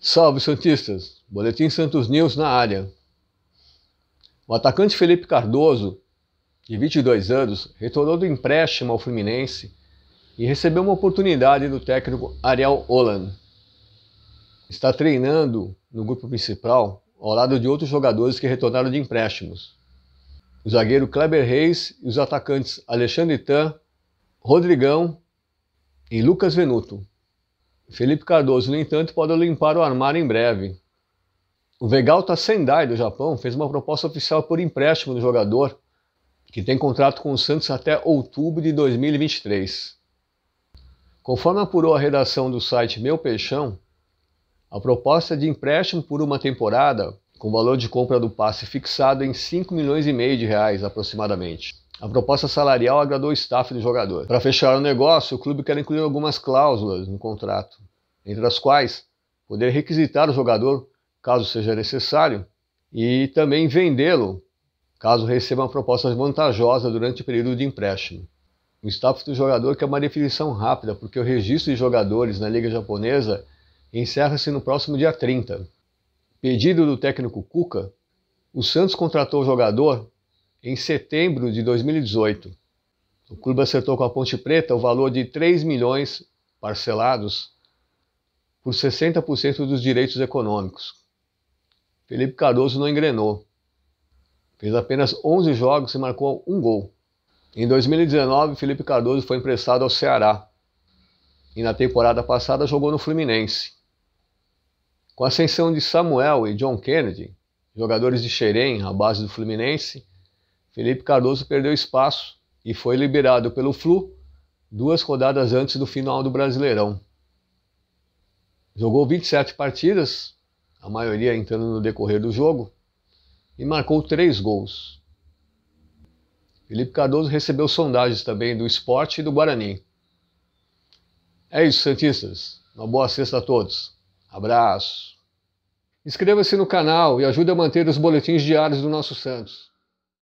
Salve Santistas! Boletim Santos News na área. O atacante Felipe Cardoso, de 22 anos, retornou do empréstimo ao Fluminense e recebeu uma oportunidade do técnico Ariel Olan. Está treinando no grupo principal ao lado de outros jogadores que retornaram de empréstimos o zagueiro Kleber Reis e os atacantes Alexandre Tan, Rodrigão e Lucas Venuto. Felipe Cardoso, no entanto, pode limpar o armário em breve. O Vegalta Sendai, do Japão, fez uma proposta oficial por empréstimo do jogador, que tem contrato com o Santos até outubro de 2023. Conforme apurou a redação do site Meu Peixão, a proposta de empréstimo por uma temporada com valor de compra do passe fixado em 5 milhões e meio de reais aproximadamente. A proposta salarial agradou o staff do jogador. Para fechar o negócio, o clube quer incluir algumas cláusulas no contrato, entre as quais poder requisitar o jogador caso seja necessário e também vendê-lo caso receba uma proposta vantajosa durante o período de empréstimo. O staff do jogador quer uma definição rápida, porque o registro de jogadores na Liga Japonesa encerra-se no próximo dia 30. Pedido do técnico Cuca, o Santos contratou o jogador em setembro de 2018. O clube acertou com a Ponte Preta o valor de 3 milhões parcelados por 60% dos direitos econômicos. Felipe Cardoso não engrenou. Fez apenas 11 jogos e marcou um gol. Em 2019, Felipe Cardoso foi emprestado ao Ceará. E na temporada passada jogou no Fluminense. Com a ascensão de Samuel e John Kennedy, jogadores de Xerém à base do Fluminense, Felipe Cardoso perdeu espaço e foi liberado pelo Flu duas rodadas antes do final do Brasileirão. Jogou 27 partidas, a maioria entrando no decorrer do jogo, e marcou três gols. Felipe Cardoso recebeu sondagens também do esporte e do Guarani. É isso, Santistas. Uma boa sexta a todos. Abraço. Inscreva-se no canal e ajude a manter os boletins diários do nosso Santos.